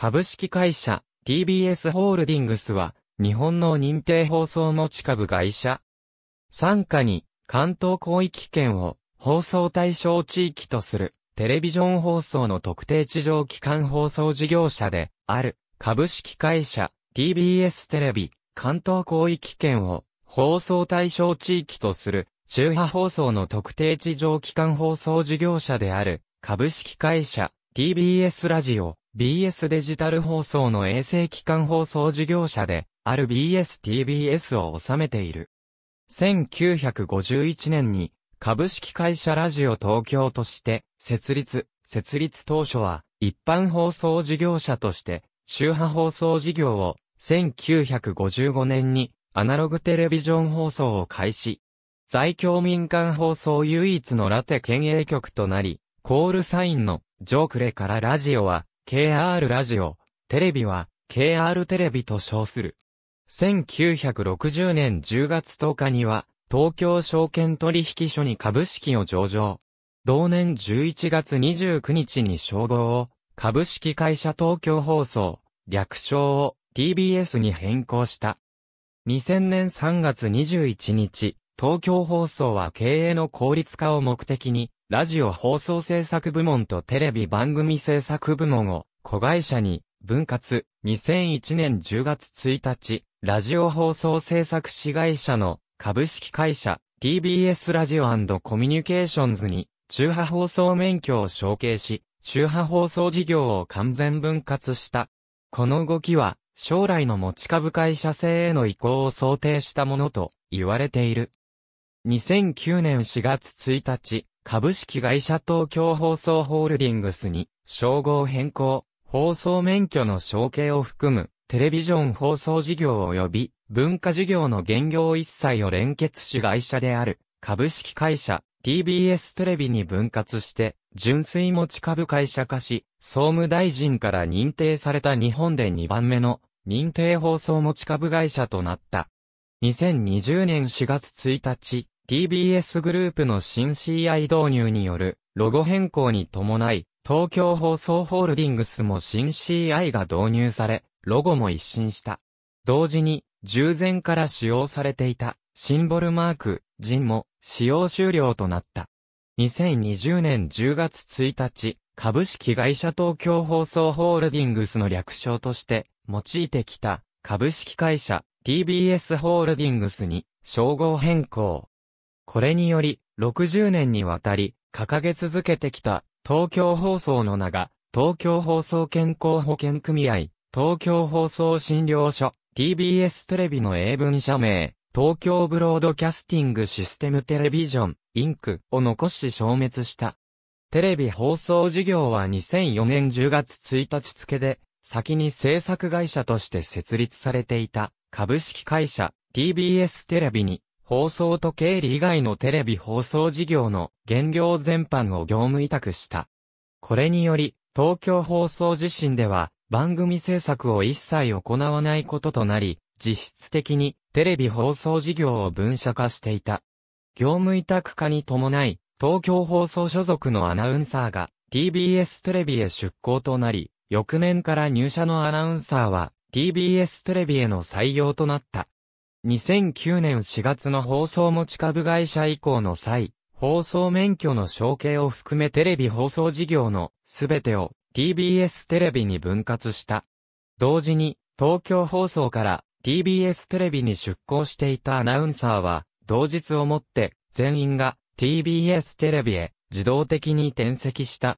株式会社 TBS ホールディングスは日本の認定放送持ち株会社。傘下に関東広域圏を放送対象地域とするテレビジョン放送の特定地上機関放送事業者である株式会社 TBS テレビ関東広域圏を放送対象地域とする中波放送の特定地上機関放送事業者である株式会社 TBS ラジオ BS デジタル放送の衛星機関放送事業者で、ある BSTBS を収めている。1951年に、株式会社ラジオ東京として、設立、設立当初は、一般放送事業者として、周波放送事業を、1955年に、アナログテレビジョン放送を開始。在京民間放送唯一のラテ県営局となり、コールサインの、ジョークレからラジオは、KR ラジオ、テレビは、KR テレビと称する。1960年10月10日には、東京証券取引所に株式を上場。同年11月29日に称号を、株式会社東京放送、略称を TBS に変更した。2000年3月21日、東京放送は経営の効率化を目的に、ラジオ放送制作部門とテレビ番組制作部門を子会社に分割2001年10月1日、ラジオ放送制作子会社の株式会社 TBS ラジオコミュニケーションズに中波放送免許を承継し、中波放送事業を完全分割した。この動きは将来の持ち株会社制への移行を想定したものと言われている。2009年4月1日、株式会社東京放送ホールディングスに、称号変更、放送免許の承継を含む、テレビジョン放送事業及び、文化事業の現業一切を連結し会社である、株式会社、TBS テレビに分割して、純粋持ち株会社化し、総務大臣から認定された日本で2番目の認定放送持ち株会社となった。2020年4月1日、TBS グループの新 CI 導入によるロゴ変更に伴い、東京放送ホールディングスも新 CI が導入され、ロゴも一新した。同時に、従前から使用されていたシンボルマーク、ジンも使用終了となった。2020年10月1日、株式会社東京放送ホールディングスの略称として用いてきた株式会社 TBS ホールディングスに称号変更。これにより、60年にわたり、掲げ続けてきた、東京放送の名が、東京放送健康保険組合、東京放送診療所、TBS テレビの英文社名、東京ブロードキャスティングシステムテレビジョン、インクを残し消滅した。テレビ放送事業は2004年10月1日付で、先に制作会社として設立されていた、株式会社、TBS テレビに、放送と経理以外のテレビ放送事業の現業全般を業務委託した。これにより、東京放送自身では番組制作を一切行わないこととなり、実質的にテレビ放送事業を分社化していた。業務委託化に伴い、東京放送所属のアナウンサーが TBS テレビへ出向となり、翌年から入社のアナウンサーは TBS テレビへの採用となった。2009年4月の放送持ち株会社以降の際、放送免許の承継を含めテレビ放送事業のすべてを TBS テレビに分割した。同時に東京放送から TBS テレビに出向していたアナウンサーは同日をもって全員が TBS テレビへ自動的に転籍した。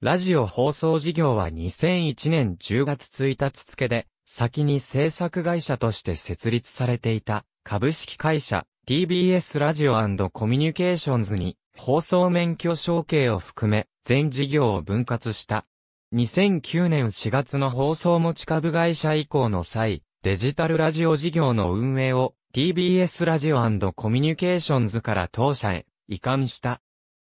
ラジオ放送事業は2001年10月1日付で先に制作会社として設立されていた株式会社 TBS ラジオコミュニケーションズに放送免許証券を含め全事業を分割した。2009年4月の放送持ち株会社以降の際、デジタルラジオ事業の運営を TBS ラジオコミュニケーションズから当社へ移管した。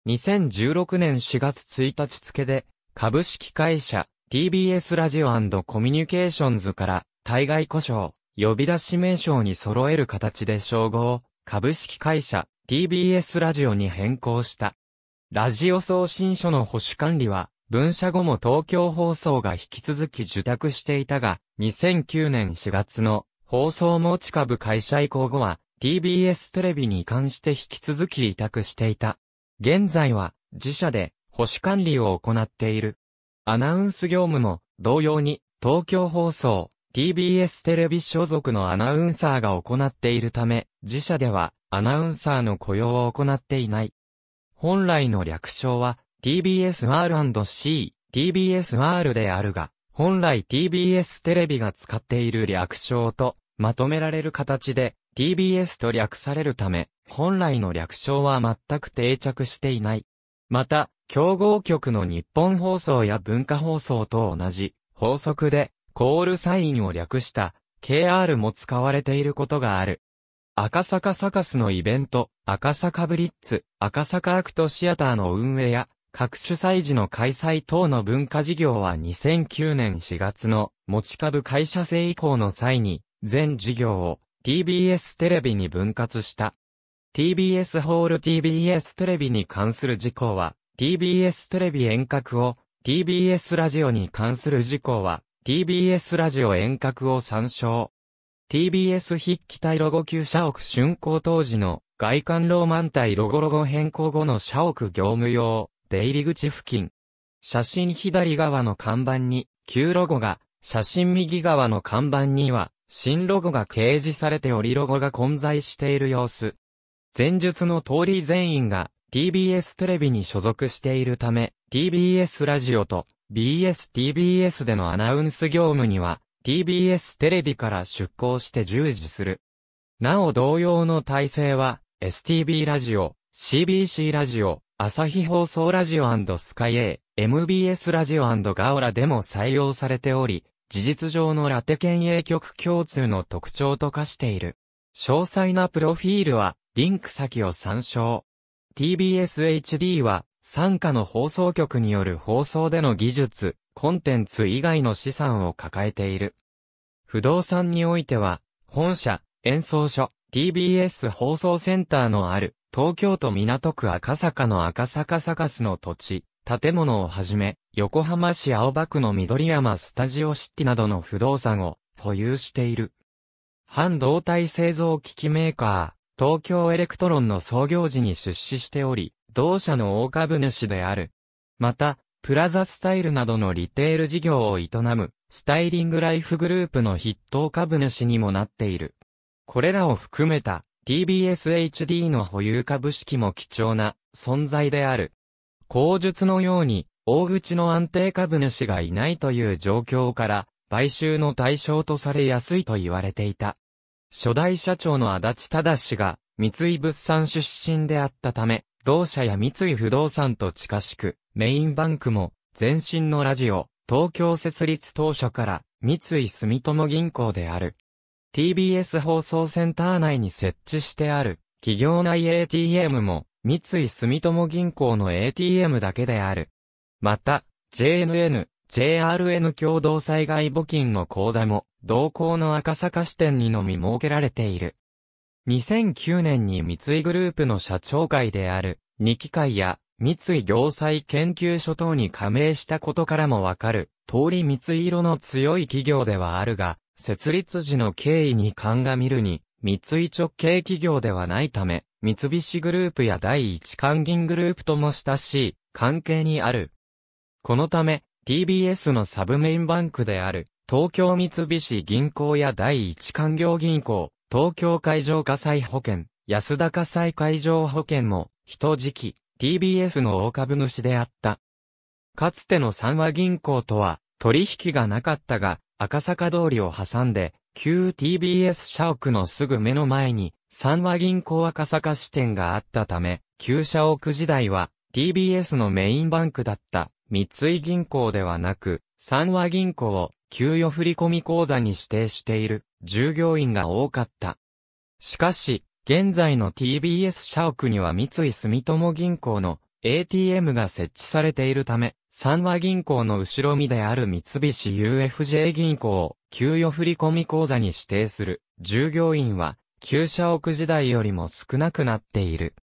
2016年4月1日付で株式会社 TBS ラジオコミュニケーションズから、対外故障、呼び出し名称に揃える形で称号、株式会社、TBS ラジオに変更した。ラジオ送信書の保守管理は、分社後も東京放送が引き続き受託していたが、2009年4月の放送持ち株会社移行後は、TBS テレビに関して引き続き委託していた。現在は、自社で保守管理を行っている。アナウンス業務も、同様に、東京放送、TBS テレビ所属のアナウンサーが行っているため、自社では、アナウンサーの雇用を行っていない。本来の略称は、TBSR&C、TBSR であるが、本来 TBS テレビが使っている略称と、まとめられる形で、TBS と略されるため、本来の略称は全く定着していない。また、競合局の日本放送や文化放送と同じ法則でコールサインを略した KR も使われていることがある。赤坂サカスのイベント、赤坂ブリッツ、赤坂アクトシアターの運営や、各主催時の開催等の文化事業は2009年4月の持ち株会社制以降の際に、全事業を TBS テレビに分割した。TBS ホール TBS テレビに関する事項は、TBS テレビ遠隔を、TBS ラジオに関する事項は、TBS ラジオ遠隔を参照。TBS 筆記体ロゴ級社屋竣工当時の外観ローマン体ロゴロゴ変更後の社屋業務用出入り口付近。写真左側の看板に旧ロゴが、写真右側の看板には新ロゴが掲示されておりロゴが混在している様子。前述の通り全員が TBS テレビに所属しているため、TBS ラジオと BSTBS でのアナウンス業務には、TBS テレビから出向して従事する。なお同様の体制は、STB ラジオ、CBC ラジオ、朝日放送ラジオスカイ A、MBS ラジオガオラでも採用されており、事実上のラテ県営局共通の特徴と化している。詳細なプロフィールは、リンク先を参照。TBSHD は、参加の放送局による放送での技術、コンテンツ以外の資産を抱えている。不動産においては、本社、演奏所、TBS 放送センターのある、東京都港区赤坂の赤坂サカスの土地、建物をはじめ、横浜市青葉区の緑山スタジオシティなどの不動産を保有している。半導体製造機器メーカー、東京エレクトロンの創業時に出資しており、同社の大株主である。また、プラザスタイルなどのリテール事業を営む、スタイリングライフグループの筆頭株主にもなっている。これらを含めた TBSHD の保有株式も貴重な存在である。口述のように、大口の安定株主がいないという状況から、買収の対象とされやすいと言われていた。初代社長の足立忠氏が、三井物産出身であったため、同社や三井不動産と近しく、メインバンクも、前身のラジオ、東京設立当初から、三井住友銀行である。TBS 放送センター内に設置してある、企業内 ATM も、三井住友銀行の ATM だけである。また、JNN、JRN 共同災害募金の口座も、同行の赤坂支店にのみ設けられている。2009年に三井グループの社長会である、二機会や三井行災研究所等に加盟したことからもわかる、通り三井色の強い企業ではあるが、設立時の経緯に鑑みるに、三井直系企業ではないため、三菱グループや第一関銀グループとも親しい関係にある。このため、TBS のサブメインバンクである、東京三菱銀行や第一環業銀行、東京海上火災保険、安田火災海上保険も、一時 TBS の大株主であった。かつての三和銀行とは、取引がなかったが、赤坂通りを挟んで、旧 TBS 社屋のすぐ目の前に、三和銀行赤坂支店があったため、旧社屋時代は、TBS のメインバンクだった、三井銀行ではなく、三和銀行を給与振込口座に指定している従業員が多かった。しかし、現在の TBS 社屋には三井住友銀行の ATM が設置されているため、三和銀行の後ろ身である三菱 UFJ 銀行を給与振込口座に指定する従業員は旧社屋時代よりも少なくなっている。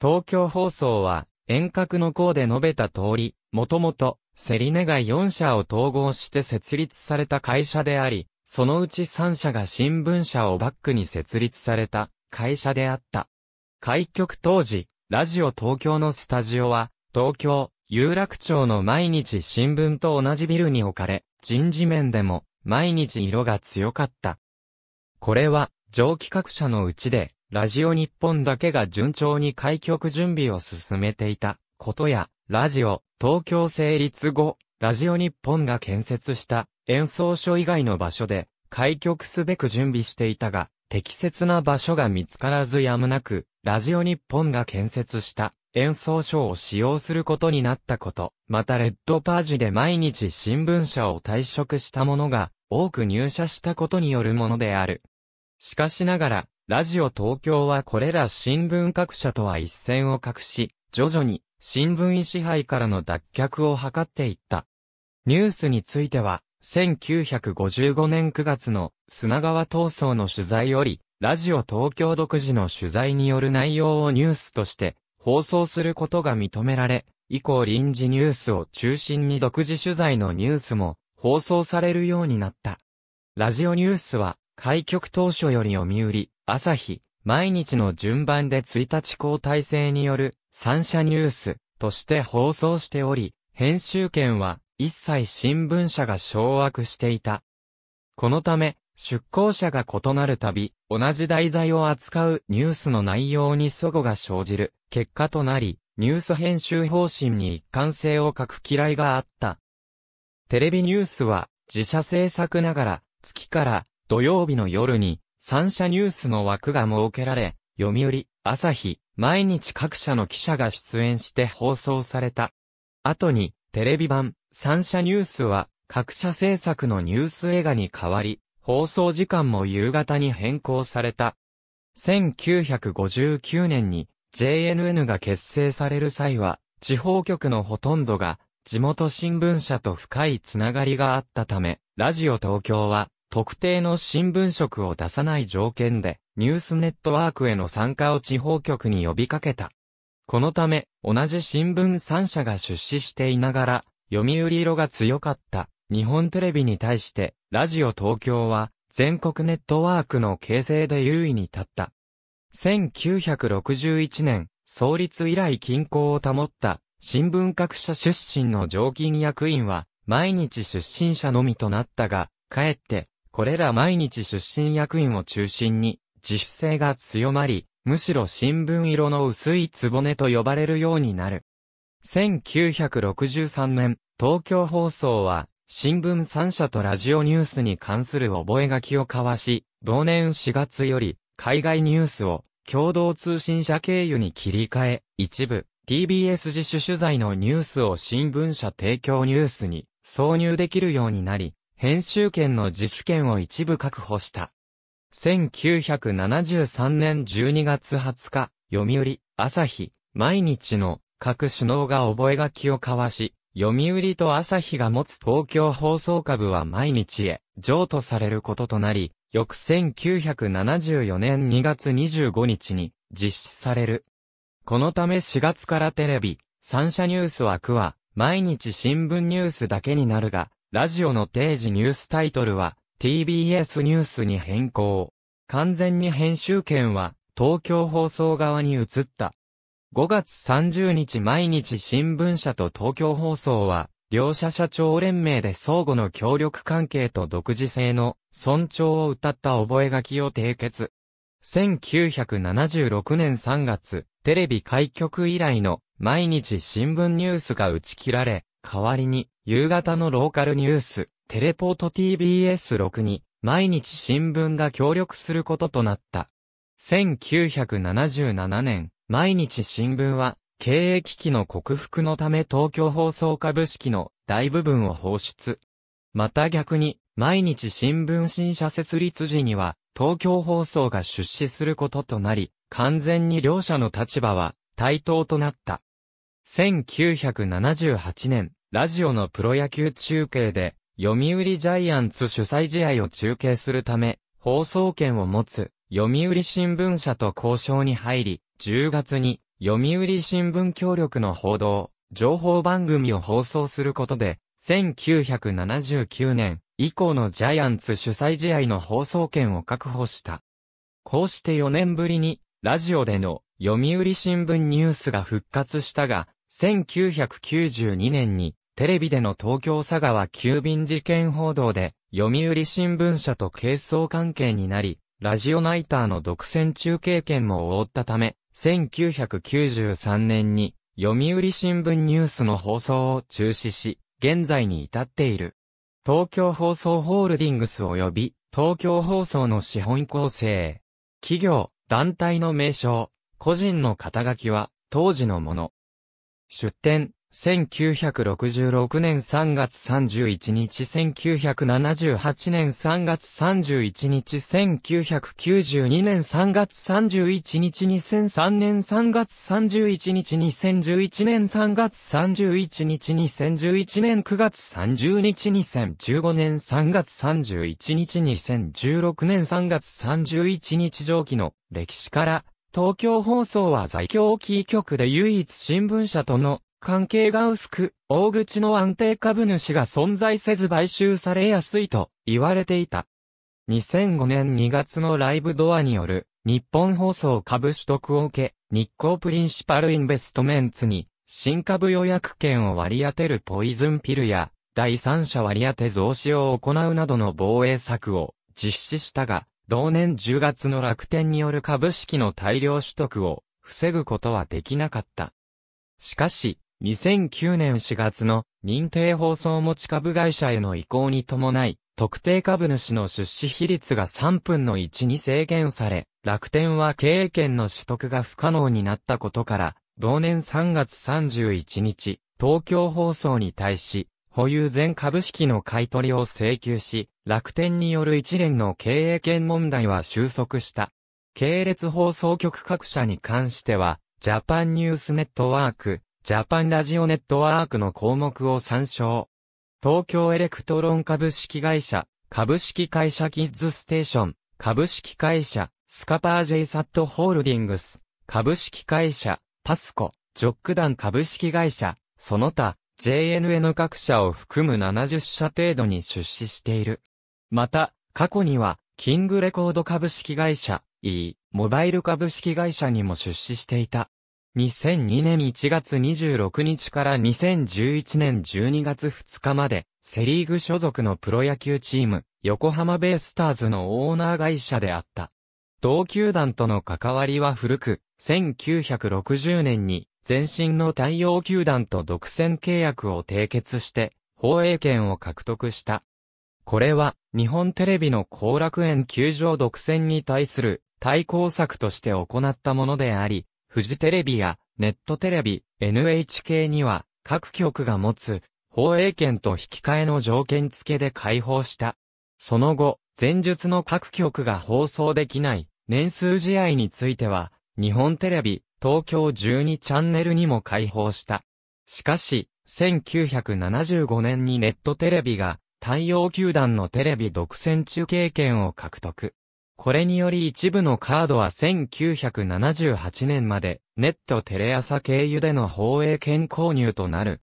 東京放送は遠隔の項で述べた通り、もともとセリネが4社を統合して設立された会社であり、そのうち3社が新聞社をバックに設立された会社であった。開局当時、ラジオ東京のスタジオは、東京、有楽町の毎日新聞と同じビルに置かれ、人事面でも毎日色が強かった。これは、上機。各社のうちで、ラジオ日本だけが順調に開局準備を進めていたことや、ラジオ、東京成立後、ラジオ日本が建設した演奏所以外の場所で開局すべく準備していたが、適切な場所が見つからずやむなく、ラジオ日本が建設した演奏所を使用することになったこと、またレッドパージで毎日新聞社を退職した者が多く入社したことによるものである。しかしながら、ラジオ東京はこれら新聞各社とは一線を画し、徐々に新聞医支配からの脱却を図っていった。ニュースについては、1955年9月の砂川闘争の取材より、ラジオ東京独自の取材による内容をニュースとして放送することが認められ、以降臨時ニュースを中心に独自取材のニュースも放送されるようになった。ラジオニュースは開局当初より読売、朝日、毎日の順番で1日交代制による三社ニュースとして放送しており、編集権は一切新聞社が掌握していた。このため、出向者が異なるたび、同じ題材を扱うニュースの内容に齟齬が生じる結果となり、ニュース編集方針に一貫性を欠く嫌いがあった。テレビニュースは自社制作ながら、月から土曜日の夜に三社ニュースの枠が設けられ、読売、朝日、毎日各社の記者が出演して放送された。後に、テレビ版、三社ニュースは、各社制作のニュース映画に変わり、放送時間も夕方に変更された。1959年に JNN が結成される際は、地方局のほとんどが地元新聞社と深いつながりがあったため、ラジオ東京は特定の新聞職を出さない条件で、ニュースネットワークへの参加を地方局に呼びかけた。このため、同じ新聞3社が出資していながら、読売色が強かった日本テレビに対して、ラジオ東京は全国ネットワークの形成で優位に立った。1961年、創立以来均衡を保った新聞各社出身の常勤役員は毎日出身者のみとなったが、かえってこれら毎日出身役員を中心に、自主性が強まり、むしろ新聞色の薄いねと呼ばれるようになる。1963年、東京放送は、新聞3社とラジオニュースに関する覚書を交わし、同年4月より、海外ニュースを、共同通信社経由に切り替え、一部、TBS 自主取材のニュースを新聞社提供ニュースに挿入できるようになり、編集権の自主権を一部確保した。1973年12月20日、読売、朝日、毎日の各首脳が覚書を交わし、読売と朝日が持つ東京放送株は毎日へ譲渡されることとなり、翌1974年2月25日に実施される。このため4月からテレビ、三社ニュース枠は毎日新聞ニュースだけになるが、ラジオの定時ニュースタイトルは TBS ニュースに変更。完全に編集権は東京放送側に移った。5月30日毎日新聞社と東京放送は両社社長連名で相互の協力関係と独自性の尊重を謳った覚書を締結。1976年3月、テレビ開局以来の毎日新聞ニュースが打ち切られ、代わりに、夕方のローカルニュース、テレポート TBS6 に、毎日新聞が協力することとなった。1977年、毎日新聞は、経営危機の克服のため東京放送株式の大部分を放出。また逆に、毎日新聞新社設立時には、東京放送が出資することとなり、完全に両者の立場は対等となった。1978年、ラジオのプロ野球中継で、読売ジャイアンツ主催試合を中継するため、放送権を持つ、読売新聞社と交渉に入り、10月に、読売新聞協力の報道、情報番組を放送することで、1979年以降のジャイアンツ主催試合の放送権を確保した。こうして4年ぶりに、ラジオでの読売新聞ニュースが復活したが、1992年にテレビでの東京佐川急便事件報道で、読売新聞社と係争関係になり、ラジオナイターの独占中継権も覆ったため、1993年に読売新聞ニュースの放送を中止し、現在に至っている。東京放送ホールディングス及び東京放送の資本構成。企業、団体の名称、個人の肩書きは、当時のもの。出展、1966年3月31日、1978年3月31日、1992年3月31日、2003年3月31日、2011年3月31日、2011年9月30日、2015年3月31日、2016年3月31日上記の歴史から東京放送は在京キー局で唯一新聞社との関係が薄く、大口の安定株主が存在せず買収されやすいと言われていた。2005年2月のライブドアによる日本放送株取得を受け、日光プリンシパルインベストメンツに新株予約権を割り当てるポイズンピルや第三者割り当て増資を行うなどの防衛策を実施したが、同年10月の楽天による株式の大量取得を防ぐことはできなかった。しかし、2009年4月の認定放送持ち株会社への移行に伴い、特定株主の出資比率が3分の1に制限され、楽天は経営権の取得が不可能になったことから、同年3月31日、東京放送に対し、保有全株式の買取を請求し、楽天による一連の経営権問題は収束した。系列放送局各社に関しては、ジャパンニュースネットワーク、ジャパンラジオネットワークの項目を参照。東京エレクトロン株式会社、株式会社キッズステーション、株式会社、スカパー j サットホールディングス、株式会社、パスコ、ジョックダン株式会社、その他、JNN 各社を含む70社程度に出資している。また、過去には、キングレコード株式会社、E、モバイル株式会社にも出資していた。2002年1月26日から2011年12月2日まで、セリーグ所属のプロ野球チーム、横浜ベイスターズのオーナー会社であった。同球団との関わりは古く、1960年に前身の太陽球団と独占契約を締結して、放映権を獲得した。これは、日本テレビの後楽園球場独占に対する対抗策として行ったものであり、フジテレビやネットテレビ、NHK には、各局が持つ、放映権と引き換えの条件付けで開放した。その後、前述の各局が放送できない、年数試合については、日本テレビ、東京12チャンネルにも開放した。しかし、1975年にネットテレビが、太陽球団のテレビ独占中継権を獲得。これにより一部のカードは1978年まで、ネットテレ朝経由での放映権購入となる。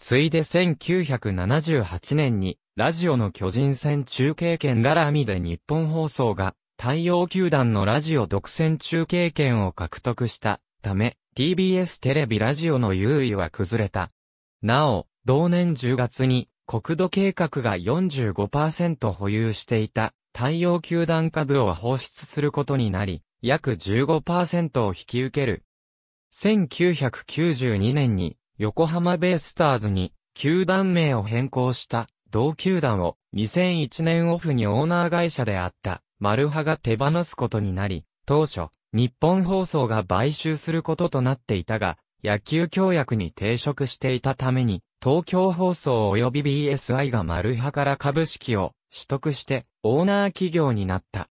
ついで1978年に、ラジオの巨人戦中継権絡みで日本放送が、太陽球団のラジオ独占中継権を獲得した。ため、TBS テレビラジオの優位は崩れた。なお、同年10月に、国土計画が45%保有していた太陽球団株を放出することになり、約15%を引き受ける。1992年に横浜ベイスターズに球団名を変更した同球団を2001年オフにオーナー会社であったマルハが手放すことになり、当初日本放送が買収することとなっていたが、野球協約に抵触していたために、東京放送及び BSI がマルハから株式を取得してオーナー企業になった。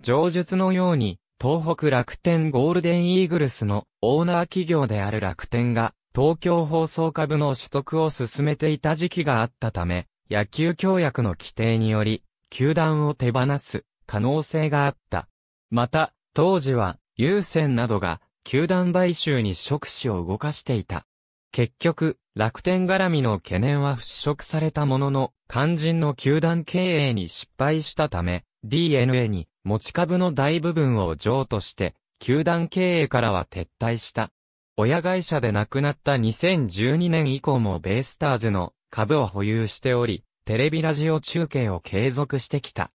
上述のように、東北楽天ゴールデンイーグルスのオーナー企業である楽天が東京放送株の取得を進めていた時期があったため、野球協約の規定により、球団を手放す可能性があった。また、当時は優先などが、球団買収に触手を動かしていた。結局、楽天絡みの懸念は払拭されたものの、肝心の球団経営に失敗したため、DNA に持ち株の大部分を譲渡して、球団経営からは撤退した。親会社で亡くなった2012年以降もベイスターズの株を保有しており、テレビラジオ中継を継続してきた。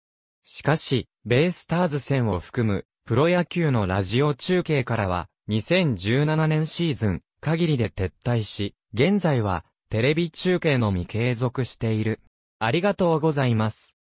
しかし、ベイスターズ戦を含むプロ野球のラジオ中継からは、2017年シーズン、限りで撤退し、現在は、テレビ中継のみ継続している。ありがとうございます。